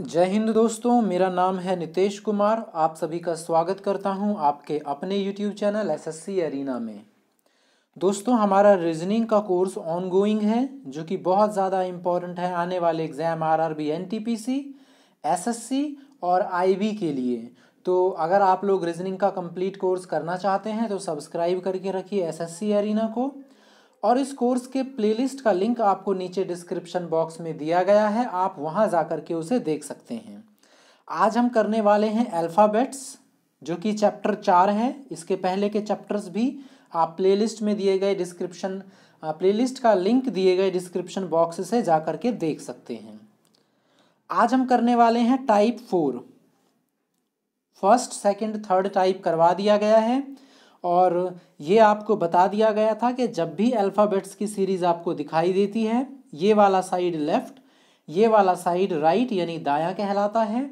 जय हिंद दोस्तों मेरा नाम है नितेश कुमार आप सभी का स्वागत करता हूं आपके अपने यूट्यूब चैनल एसएससी अरीना में दोस्तों हमारा रीजनिंग का कोर्स ऑनगोइंग है जो कि बहुत ज़्यादा इम्पॉर्टेंट है आने वाले एग्ज़ाम आरआरबी एनटीपीसी एसएससी और आईबी के लिए तो अगर आप लोग रीजनिंग का कंप्लीट कोर्स करना चाहते हैं तो सब्सक्राइब करके रखिए सी अरीना को और इस कोर्स के प्लेलिस्ट का लिंक आपको नीचे डिस्क्रिप्शन बॉक्स में दिया गया है आप वहां जाकर के उसे देख सकते हैं आज हम करने वाले हैं अल्फ़ाबेट्स जो कि चैप्टर चार है इसके पहले के चैप्टर्स भी आप प्लेलिस्ट में दिए गए डिस्क्रिप्शन प्लेलिस्ट का लिंक दिए गए डिस्क्रिप्शन बॉक्स से जा के देख सकते हैं आज हम करने वाले हैं type four first second third type करवा दिया गया है और ये आपको बता दिया गया था कि जब भी अल्फ़ाबेट्स की सीरीज़ आपको दिखाई देती है ये वाला साइड लेफ़्ट ये वाला साइड राइट यानी दाया कहलाता है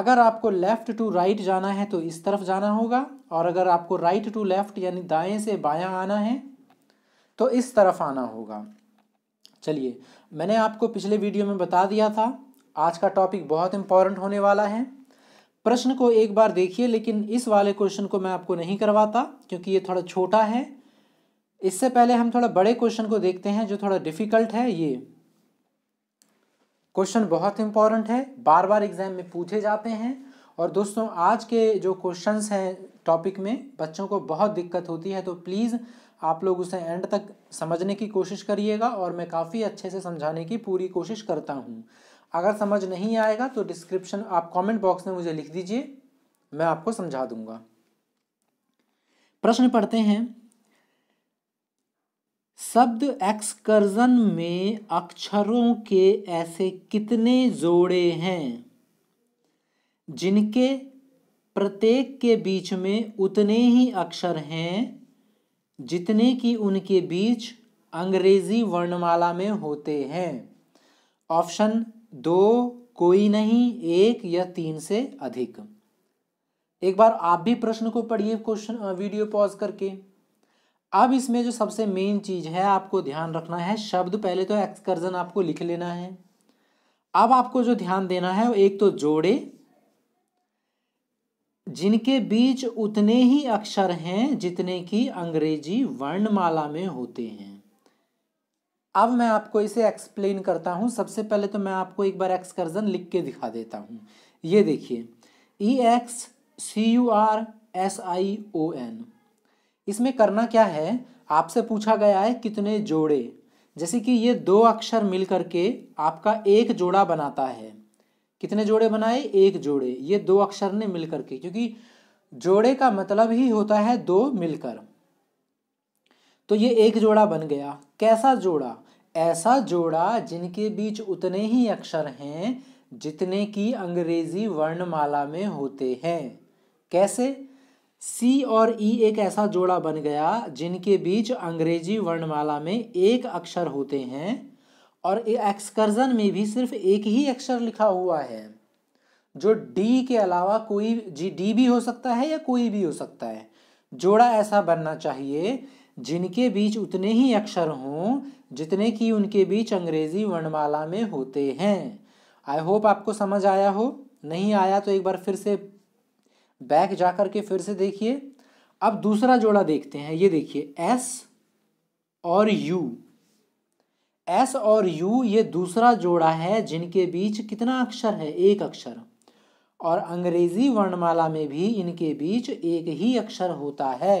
अगर आपको लेफ़्ट टू राइट जाना है तो इस तरफ जाना होगा और अगर आपको राइट टू लेफ़्ट यानी दाएं से बायां आना है तो इस तरफ आना होगा चलिए मैंने आपको पिछले वीडियो में बता दिया था आज का टॉपिक बहुत इम्पॉर्टेंट होने वाला है प्रश्न को एक बार देखिए लेकिन इस वाले क्वेश्चन को मैं आपको नहीं करवाता क्योंकि ये थोड़ा छोटा है इससे पहले हम थोड़ा बड़े क्वेश्चन को देखते हैं जो थोड़ा डिफिकल्ट है ये क्वेश्चन बहुत इंपॉर्टेंट है बार बार एग्जाम में पूछे जाते हैं और दोस्तों आज के जो क्वेश्चंस हैं टॉपिक में बच्चों को बहुत दिक्कत होती है तो प्लीज़ आप लोग उसे एंड तक समझने की कोशिश करिएगा और मैं काफ़ी अच्छे से समझाने की पूरी कोशिश करता हूँ अगर समझ नहीं आएगा तो डिस्क्रिप्शन आप कमेंट बॉक्स में मुझे लिख दीजिए मैं आपको समझा दूंगा प्रश्न पढ़ते हैं शब्द एक्सकर्जन में अक्षरों के ऐसे कितने जोड़े हैं जिनके प्रत्येक के बीच में उतने ही अक्षर हैं जितने की उनके बीच अंग्रेजी वर्णमाला में होते हैं ऑप्शन दो कोई नहीं एक या तीन से अधिक एक बार आप भी प्रश्न को पढ़िए क्वेश्चन वीडियो पॉज करके अब इसमें जो सबसे मेन चीज़ है आपको ध्यान रखना है शब्द पहले तो एक्सकर्जन आपको लिख लेना है अब आपको जो ध्यान देना है वो एक तो जोड़े जिनके बीच उतने ही अक्षर हैं जितने की अंग्रेजी वर्णमाला में होते हैं अब मैं आपको इसे एक्सप्लेन करता हूँ सबसे पहले तो मैं आपको एक बार एक्सकर्जन लिख के दिखा देता हूँ ये देखिए E X C U R S I O N इसमें करना क्या है आपसे पूछा गया है कितने जोड़े जैसे कि ये दो अक्षर मिल करके आपका एक जोड़ा बनाता है कितने जोड़े बनाए एक जोड़े ये दो अक्षर ने मिल के क्योंकि जोड़े का मतलब ही होता है दो मिलकर तो ये एक जोड़ा बन गया कैसा जोड़ा ऐसा जोड़ा जिनके बीच उतने ही अक्षर हैं जितने की अंग्रेजी वर्णमाला में होते हैं कैसे सी और ई e एक ऐसा जोड़ा बन गया जिनके बीच अंग्रेजी वर्णमाला में एक अक्षर होते हैं और एक्सकर्जन में भी सिर्फ एक ही अक्षर लिखा हुआ है जो डी के अलावा कोई जी डी भी हो सकता है या कोई भी हो सकता है जोड़ा ऐसा बनना चाहिए जिनके बीच उतने ही अक्षर हों जितने की उनके बीच अंग्रेजी वर्णमाला में होते हैं आई होप आपको समझ आया हो नहीं आया तो एक बार फिर से बैक जा कर के फिर से देखिए अब दूसरा जोड़ा देखते हैं ये देखिए एस और यू एस और यू ये दूसरा जोड़ा है जिनके बीच कितना अक्षर है एक अक्षर और अंग्रेजी वर्णमाला में भी इनके बीच एक ही अक्षर होता है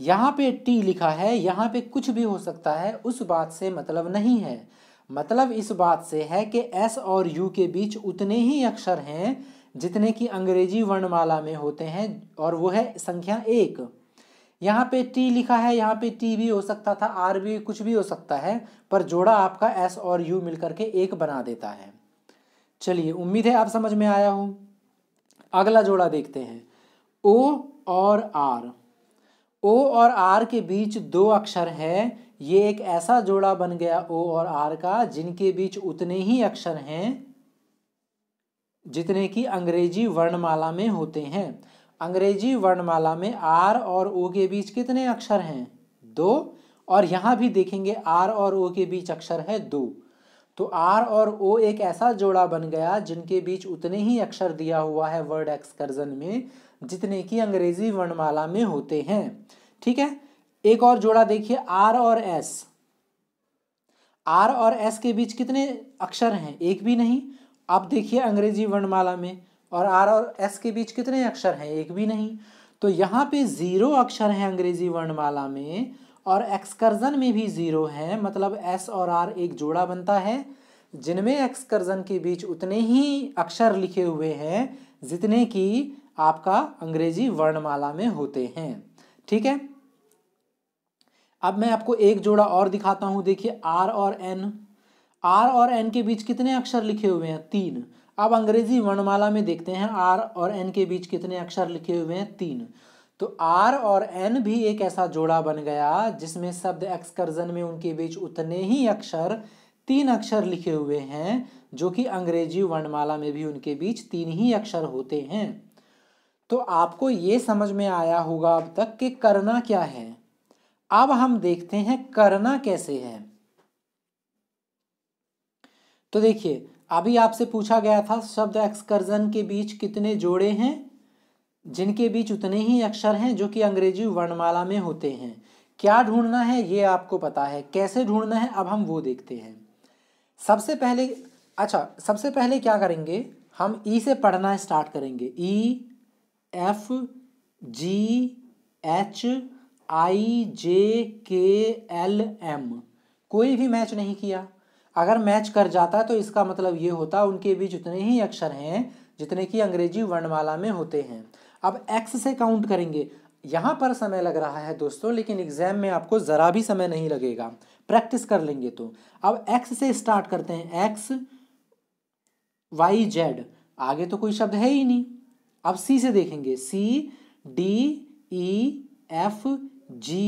यहाँ पे टी लिखा है यहाँ पे कुछ भी हो सकता है उस बात से मतलब नहीं है मतलब इस बात से है कि एस और यू के बीच उतने ही अक्षर हैं जितने की अंग्रेजी वर्णमाला में होते हैं और वो है संख्या एक यहाँ पे टी लिखा है यहाँ पे टी भी हो सकता था आर भी कुछ भी हो सकता है पर जोड़ा आपका एस और यू मिलकर के एक बना देता है चलिए उम्मीद है आप समझ में आया हो अगला जोड़ा देखते हैं ओ और आर ओ और आर के बीच दो अक्षर है ये एक ऐसा जोड़ा बन गया ओ और आर का जिनके बीच उतने ही अक्षर हैं जितने कि अंग्रेजी वर्णमाला में होते हैं अंग्रेजी वर्णमाला में आर और ओ के बीच कितने अक्षर हैं दो और यहाँ भी देखेंगे आर और ओ के बीच अक्षर है दो तो आर और ओ एक ऐसा जोड़ा बन गया जिनके बीच उतने ही अक्षर दिया हुआ है वर्ड एक्सकर्जन में जितने कि अंग्रेजी वर्णमाला में होते हैं ठीक है एक और जोड़ा देखिए आर और एस आर और एस के बीच कितने अक्षर हैं एक भी नहीं अब देखिए अंग्रेजी वर्णमाला में और आर और एस के बीच कितने अक्षर हैं एक भी नहीं तो यहाँ पे ज़ीरो अक्षर हैं अंग्रेजी वर्णमाला में और एक्सकर्जन में भी ज़ीरो है मतलब एस और आर एक जोड़ा बनता है जिनमें एक्सकर्जन के बीच उतने ही अक्षर लिखे हुए हैं जितने कि आपका अंग्रेजी वर्णमाला में होते हैं ठीक है अब मैं आपको एक जोड़ा और दिखाता हूं देखिए आर और एन आर और एन के बीच कितने अक्षर लिखे हुए हैं तीन अब अंग्रेजी वर्णमाला में देखते हैं आर और एन के बीच कितने अक्षर लिखे हुए हैं तीन तो आर और एन भी एक ऐसा जोड़ा बन गया जिसमें शब्द एक्सकर्जन में उनके बीच उतने ही अक्षर तीन अक्षर लिखे हुए हैं जो कि अंग्रेजी वर्णमाला में भी उनके बीच तीन ही अक्षर होते हैं तो आपको ये समझ में आया होगा अब तक कि करना क्या है अब हम देखते हैं करना कैसे है तो देखिए अभी आपसे पूछा गया था शब्द एक्सकर्जन के बीच कितने जोड़े हैं जिनके बीच उतने ही अक्षर हैं जो कि अंग्रेजी वर्णमाला में होते हैं क्या ढूंढना है ये आपको पता है कैसे ढूंढना है अब हम वो देखते हैं सबसे पहले अच्छा सबसे पहले क्या करेंगे हम ई e से पढ़ना स्टार्ट करेंगे E e, F G H I J K L M कोई भी मैच नहीं किया अगर मैच कर जाता तो इसका मतलब ये होता उनके बीच उतने ही अक्षर हैं जितने कि अंग्रेजी वर्णमाला में होते हैं अब एक्स से काउंट करेंगे यहाँ पर समय लग रहा है दोस्तों लेकिन एग्जाम में आपको ज़रा भी समय नहीं लगेगा प्रैक्टिस कर लेंगे तो अब एक्स से स्टार्ट करते हैं एक्स वाई जेड आगे तो कोई शब्द है ही नहीं अब सी से देखेंगे C D E F G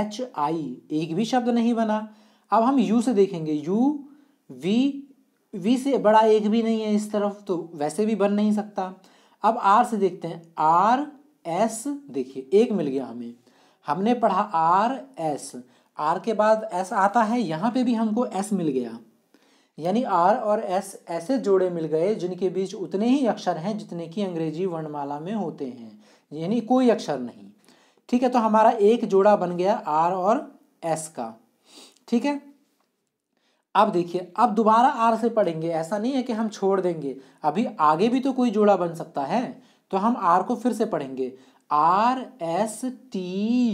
H I एक भी शब्द नहीं बना अब हम यू से देखेंगे यू वी वी से बड़ा एक भी नहीं है इस तरफ तो वैसे भी बन नहीं सकता अब आर से देखते हैं आर एस देखिए एक मिल गया हमें हमने पढ़ा आर एस आर के बाद एस आता है यहाँ पे भी हमको एस मिल गया यानी आर और एस ऐसे जोड़े मिल गए जिनके बीच उतने ही अक्षर हैं जितने की अंग्रेजी वर्णमाला में होते हैं यानी कोई अक्षर नहीं ठीक है तो हमारा एक जोड़ा बन गया आर और एस का ठीक है अब देखिए अब दोबारा आर से पढ़ेंगे ऐसा नहीं है कि हम छोड़ देंगे अभी आगे भी तो कोई जोड़ा बन सकता है तो हम आर को फिर से पढ़ेंगे R S T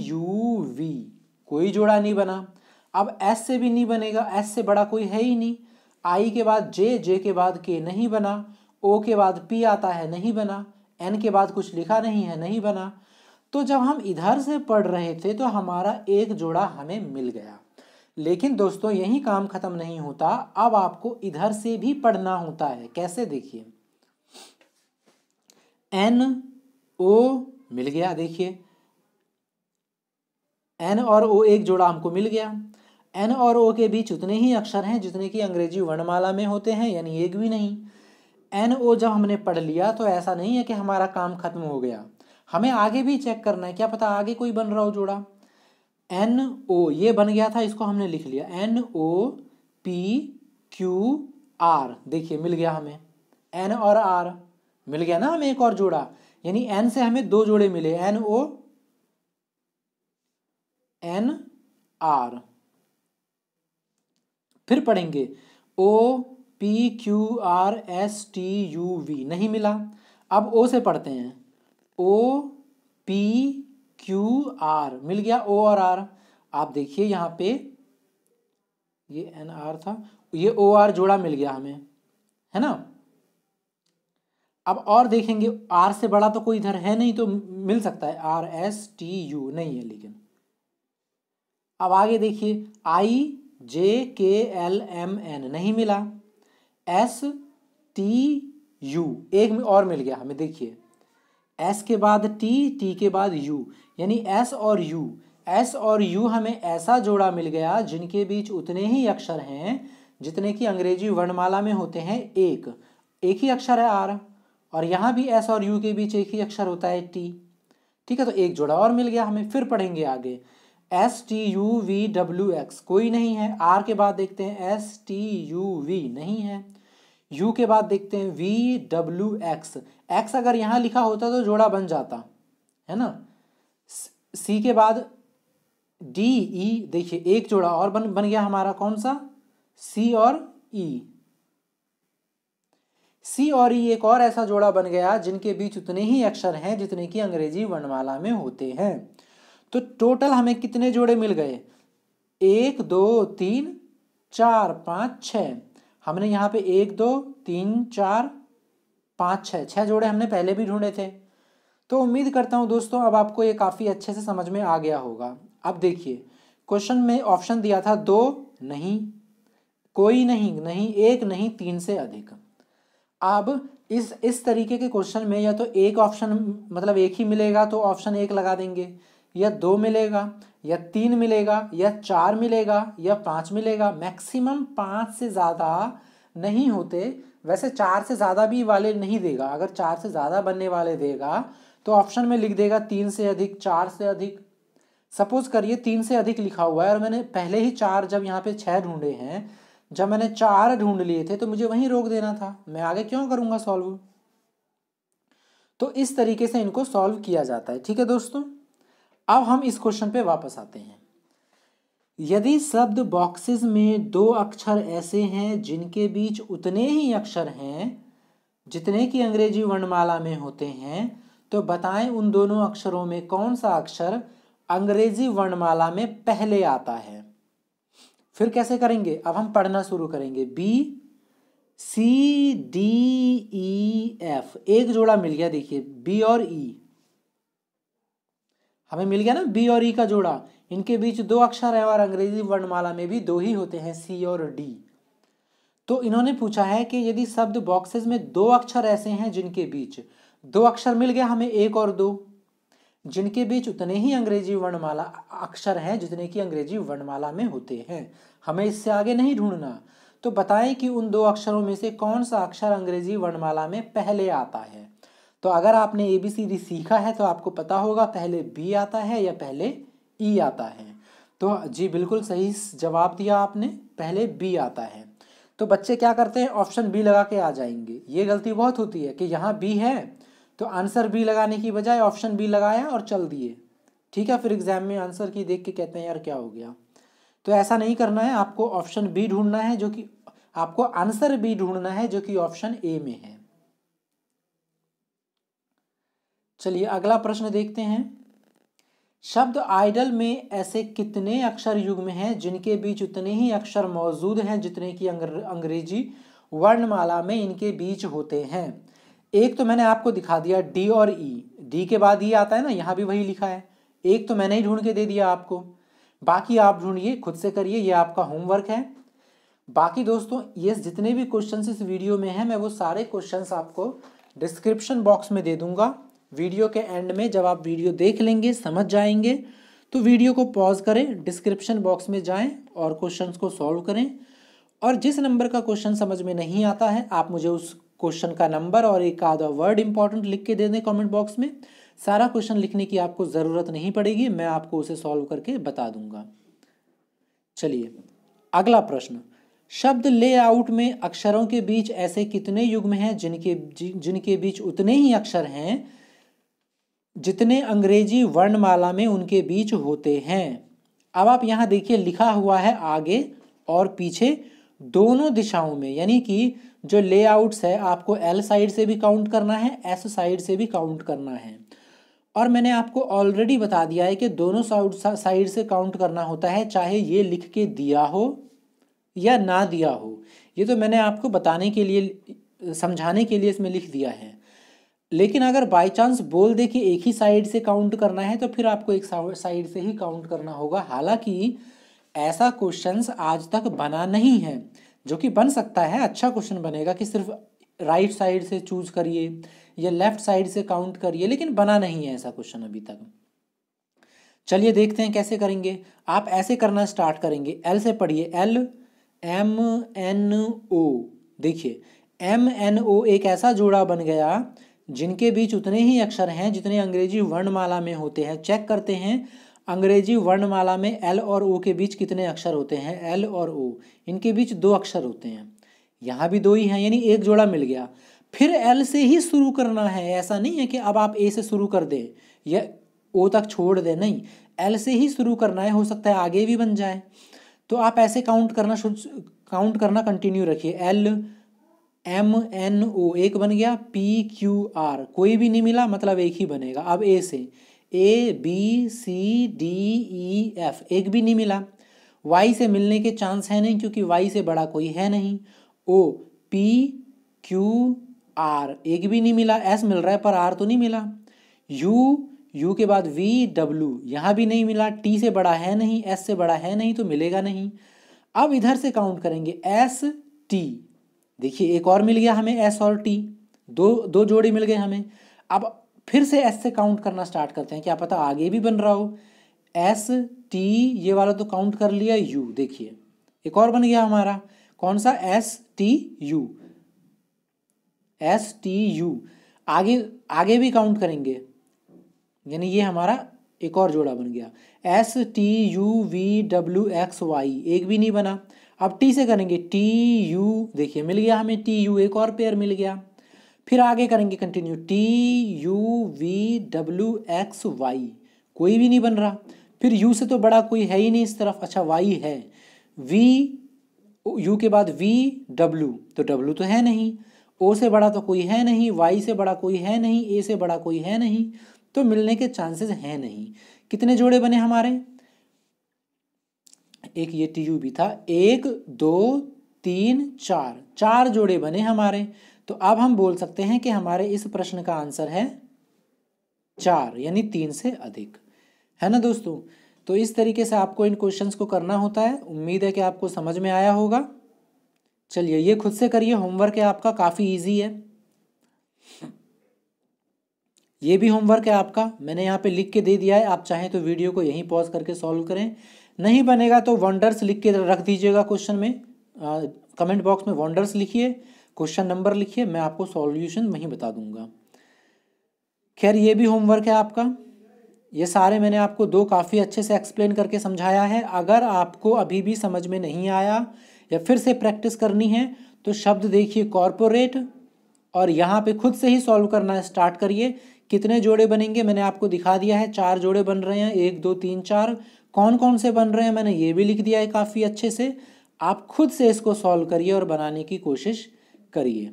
U V कोई जोड़ा नहीं बना अब एस से भी नहीं बनेगा एस से बड़ा कोई है ही नहीं आई के बाद जे जे के बाद के नहीं बना ओ के बाद पी आता है नहीं बना एन के बाद कुछ लिखा नहीं है नहीं बना तो जब हम इधर से पढ़ रहे थे तो हमारा एक जोड़ा हमें मिल गया लेकिन दोस्तों यही काम ख़त्म नहीं होता अब आपको इधर से भी पढ़ना होता है कैसे देखिए एन ओ मिल गया देखिए एन और ओ एक जोड़ा हमको मिल गया एन और ओ के बीच उतने ही अक्षर हैं जितने कि अंग्रेजी वर्णमाला में होते हैं यानी एक भी नहीं एन ओ जब हमने पढ़ लिया तो ऐसा नहीं है कि हमारा काम खत्म हो गया हमें आगे भी चेक करना है क्या पता आगे कोई बन रहा हो जोड़ा एन ओ ये बन गया था इसको हमने लिख लिया N O P Q R देखिए मिल गया हमें एन और आर मिल गया ना हमें एक और जोड़ा यानी एन से हमें दो जोड़े मिले एन ओ एन आर फिर पढ़ेंगे O P Q R S T U V नहीं मिला अब ओ से पढ़ते हैं ओ पी क्यू आर मिल गया ओ और आर आप देखिए यहाँ पे ये एन आर था ये ओ आर जोड़ा मिल गया हमें है ना अब और देखेंगे आर से बड़ा तो कोई इधर है नहीं तो मिल सकता है आर एस टी यू नहीं है लेकिन अब आगे देखिए आई J K L M N नहीं मिला एस टी यू एक में और मिल गया हमें देखिए एस के बाद टी टी के बाद यू यानी एस और यू एस और यू हमें ऐसा जोड़ा मिल गया जिनके बीच उतने ही अक्षर हैं जितने कि अंग्रेजी वर्णमाला में होते हैं एक एक ही अक्षर है आर और यहाँ भी एस और यू के बीच एक ही अक्षर होता है टी ठीक है तो एक जोड़ा और मिल गया हमें फिर पढ़ेंगे आगे S T U V W X कोई नहीं है आर के बाद देखते हैं एस टी यू वी नहीं है यू के बाद देखते हैं वी डब्ल्यू एक्स एक्स अगर यहाँ लिखा होता तो जोड़ा बन जाता है ना सी के बाद डी ई e। देखिए एक जोड़ा और बन बन गया हमारा कौन सा सी और ई e। सी और ई e एक और ऐसा जोड़ा बन गया जिनके बीच उतने ही अक्षर हैं जितने की अंग्रेजी वर्णमाला में होते हैं तो टोटल हमें कितने जोड़े मिल गए एक दो तीन चार पाँच छ हमने यहाँ पे एक दो तीन चार पाँच छः छः जोड़े हमने पहले भी ढूंढे थे तो उम्मीद करता हूँ दोस्तों अब आपको ये काफ़ी अच्छे से समझ में आ गया होगा अब देखिए क्वेश्चन में ऑप्शन दिया था दो नहीं कोई नहीं नहीं एक नहीं तीन से अधिक अब इस इस तरीके के क्वेश्चन में या तो एक ऑप्शन मतलब एक ही मिलेगा तो ऑप्शन एक लगा देंगे या दो मिलेगा या तीन मिलेगा या चार मिलेगा या पाँच मिलेगा मैक्सिमम पाँच से ज़्यादा नहीं होते वैसे चार से ज़्यादा भी वाले नहीं देगा अगर चार से ज़्यादा बनने वाले देगा तो ऑप्शन में लिख देगा तीन से अधिक चार से अधिक सपोज करिए तीन से अधिक लिखा हुआ है और मैंने पहले ही चार जब यहाँ पे छः ढूंढे हैं जब मैंने चार ढूंढ लिए थे तो मुझे वहीं रोक देना था मैं आगे क्यों करूँगा सॉल्व तो इस तरीके से इनको सॉल्व किया जाता है ठीक है दोस्तों अब हम इस क्वेश्चन पे वापस आते हैं यदि शब्द बॉक्सेस में दो अक्षर ऐसे हैं जिनके बीच उतने ही अक्षर हैं जितने की अंग्रेजी वर्णमाला में होते हैं तो बताएं उन दोनों अक्षरों में कौन सा अक्षर अंग्रेजी वर्णमाला में पहले आता है फिर कैसे करेंगे अब हम पढ़ना शुरू करेंगे B C D E F एक जोड़ा मिल गया देखिए बी और ई e. हमें मिल गया ना बी और ई e का जोड़ा इनके बीच दो अक्षर है और अंग्रेजी वर्णमाला में भी दो ही होते हैं सी और डी तो इन्होंने पूछा है कि यदि शब्द बॉक्सेस में दो अक्षर ऐसे हैं जिनके बीच दो अक्षर मिल गया हमें एक और दो जिनके बीच उतने ही अंग्रेजी वर्णमाला अक्षर हैं जितने की अंग्रेजी वर्णमाला में होते हैं हमें इससे आगे नहीं ढूंढना तो बताएं कि उन दो अक्षरों में से कौन सा अक्षर अंग्रेजी वर्णमाला में पहले आता है तो अगर आपने ए बी सी डी सीखा है तो आपको पता होगा पहले बी आता है या पहले ई e आता है तो जी बिल्कुल सही जवाब दिया आपने पहले बी आता है तो बच्चे क्या करते हैं ऑप्शन बी लगा के आ जाएंगे ये गलती बहुत होती है कि यहाँ बी है तो आंसर बी लगाने की बजाय ऑप्शन बी लगाया और चल दिए ठीक है फिर एग्जाम में आंसर की देख के कहते हैं यार क्या हो गया तो ऐसा नहीं करना है आपको ऑप्शन बी ढूंढना है जो कि आपको आंसर बी ढूंढना है जो कि ऑप्शन ए में है चलिए अगला प्रश्न देखते हैं शब्द आइडल में ऐसे कितने अक्षर युग में हैं जिनके बीच उतने ही अक्षर मौजूद हैं जितने कि अंग्रेजी वर्णमाला में इनके बीच होते हैं एक तो मैंने आपको दिखा दिया डी और ई e. डी के बाद ये आता है ना यहाँ भी वही लिखा है एक तो मैंने ही ढूंढ के दे दिया आपको बाकी आप ढूंढिए खुद से करिए ये आपका होमवर्क है बाकी दोस्तों ये जितने भी क्वेश्चन इस वीडियो में हैं मैं वो सारे क्वेश्चन आपको डिस्क्रिप्शन बॉक्स में दे दूंगा वीडियो के एंड में जब आप वीडियो देख लेंगे समझ जाएंगे तो वीडियो को पॉज करें डिस्क्रिप्शन बॉक्स में जाएं और क्वेश्चंस को सॉल्व करें और जिस नंबर का क्वेश्चन समझ में नहीं आता है आप मुझे उस क्वेश्चन का नंबर और एक आधा वर्ड इंपॉर्टेंट लिख के दे दें कॉमेंट बॉक्स में सारा क्वेश्चन लिखने की आपको ज़रूरत नहीं पड़ेगी मैं आपको उसे सॉल्व करके बता दूंगा चलिए अगला प्रश्न शब्द लेआउट में अक्षरों के बीच ऐसे कितने युग्म हैं जिनके जिनके बीच उतने ही अक्षर हैं जितने अंग्रेजी वर्णमाला में उनके बीच होते हैं अब आप यहाँ देखिए लिखा हुआ है आगे और पीछे दोनों दिशाओं में यानी कि जो लेआउट्स है आपको एल साइड से भी काउंट करना है एस साइड से भी काउंट करना है और मैंने आपको ऑलरेडी बता दिया है कि दोनों साइड से काउंट करना होता है चाहे ये लिख के दिया हो या ना दिया हो ये तो मैंने आपको बताने के लिए समझाने के लिए इसमें लिख दिया है लेकिन अगर बाई चांस बोल दे कि एक ही साइड से काउंट करना है तो फिर आपको एक साइड से ही काउंट करना होगा हालांकि ऐसा क्वेश्चंस आज तक बना नहीं है जो कि बन सकता है अच्छा क्वेश्चन बनेगा कि सिर्फ राइट right साइड से चूज करिए या लेफ्ट साइड से काउंट करिए लेकिन बना नहीं है ऐसा क्वेश्चन अभी तक चलिए देखते हैं कैसे करेंगे आप ऐसे करना स्टार्ट करेंगे एल से पढ़िए एल एम एन ओ देखिए एम एन ओ एक ऐसा जोड़ा बन गया जिनके बीच उतने ही अक्षर हैं जितने अंग्रेजी वर्णमाला में होते हैं चेक करते हैं अंग्रेजी वर्णमाला में एल और ओ के बीच कितने अक्षर होते हैं एल और ओ इनके बीच दो अक्षर होते हैं यहाँ भी दो ही हैं यानी एक जोड़ा मिल गया फिर एल से ही शुरू करना है ऐसा नहीं है कि अब आप ए से शुरू कर दें या ओ तक छोड़ दें नहीं एल से ही शुरू करना है हो सकता है आगे भी बन जाए तो आप ऐसे काउंट करना काउंट करना कंटिन्यू रखिए एल एम एन ओ एक बन गया पी क्यू आर कोई भी नहीं मिला मतलब एक ही बनेगा अब ए से A B C D E F एक भी नहीं मिला वाई से मिलने के चांस है नहीं क्योंकि वाई से बड़ा कोई है नहीं ओ पी क्यू आर एक भी नहीं मिला एस मिल रहा है पर आर तो नहीं मिला यू यू के बाद वी डब्ल्यू यहाँ भी नहीं मिला टी से बड़ा है नहीं एस से बड़ा है नहीं तो मिलेगा नहीं अब इधर से काउंट करेंगे एस टी देखिए एक और मिल गया हमें एस और टी दो दो जोड़े मिल गए हमें अब फिर से एस से काउंट करना स्टार्ट करते हैं क्या पता आगे भी बन रहा हो एस टी ये वाला तो काउंट कर लिया यू देखिए एक और बन गया हमारा कौन सा S T U S T U आगे आगे भी काउंट करेंगे यानी ये हमारा एक और जोड़ा बन गया S T U V W X Y एक भी नहीं बना अब टी से करेंगे टी यू देखिए मिल गया हमें टी यू एक और पेयर मिल गया फिर आगे करेंगे continue T U V W X Y कोई भी नहीं बन रहा फिर यू से तो बड़ा कोई है ही नहीं इस तरफ अच्छा वाई है वी यू के बाद वी डब्ल्यू तो डब्ल्यू तो है नहीं ओ से बड़ा तो कोई है नहीं वाई से बड़ा कोई है नहीं ए से बड़ा कोई है नहीं तो मिलने के चांसेस हैं नहीं कितने जोड़े बने हमारे एक ये टी यू भी था एक दो तीन चार चार जोड़े बने हमारे तो अब हम बोल सकते हैं कि हमारे इस प्रश्न का आंसर है चार यानी तीन से अधिक है ना दोस्तों तो इस तरीके से आपको इन क्वेश्चंस को करना होता है उम्मीद है कि आपको समझ में आया होगा चलिए ये खुद से करिए होमवर्क है आपका काफ़ी इजी है ये भी होमवर्क है आपका मैंने यहाँ पे लिख के दे दिया है आप चाहें तो वीडियो को यहीं पॉज करके सॉल्व करें नहीं बनेगा तो वंडर्स लिख के रख दीजिएगा क्वेश्चन में कमेंट बॉक्स में वंडर्स लिखिए क्वेश्चन नंबर लिखिए मैं आपको सॉल्यूशन वहीं बता दूंगा खैर ये भी होमवर्क है आपका ये सारे मैंने आपको दो काफ़ी अच्छे से एक्सप्लेन करके समझाया है अगर आपको अभी भी समझ में नहीं आया या फिर से प्रैक्टिस करनी है तो शब्द देखिए कॉरपोरेट और यहाँ पे खुद से ही सॉल्व करना स्टार्ट करिए कितने जोड़े बनेंगे मैंने आपको दिखा दिया है चार जोड़े बन रहे हैं एक दो तीन चार कौन कौन से बन रहे हैं मैंने ये भी लिख दिया है काफ़ी अच्छे से आप खुद से इसको सॉल्व करिए और बनाने की कोशिश करिए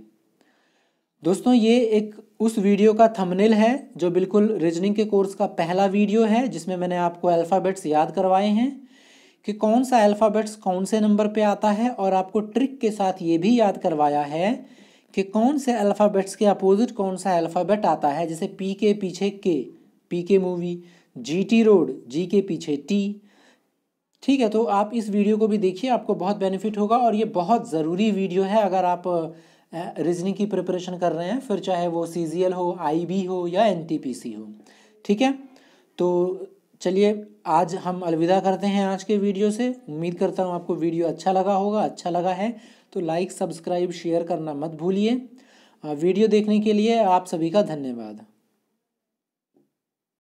दोस्तों ये एक उस वीडियो का थंबनेल है जो बिल्कुल रीजनिंग के कोर्स का पहला वीडियो है जिसमें मैंने आपको अल्फ़ाबेट्स याद करवाए हैं कि कौन सा अल्फ़ाबेट्स कौन से नंबर पे आता है और आपको ट्रिक के साथ ये भी याद करवाया है कि कौन से अल्फ़ाबेट्स के अपोजिट कौन सा अल्फ़ाबेट आता है जैसे पी के पीछे के P K movie G T road G के पीछे टी ठीक है तो आप इस वीडियो को भी देखिए आपको बहुत बेनिफिट होगा और ये बहुत ज़रूरी वीडियो है अगर आप रीजनिंग की प्रिपरेशन कर रहे हैं फिर चाहे वो सी हो आई हो या एन हो ठीक है तो चलिए आज हम अलविदा करते हैं आज के वीडियो से उम्मीद करता हूँ आपको वीडियो अच्छा लगा होगा अच्छा लगा है तो लाइक सब्सक्राइब शेयर करना मत भूलिए वीडियो देखने के लिए आप सभी का धन्यवाद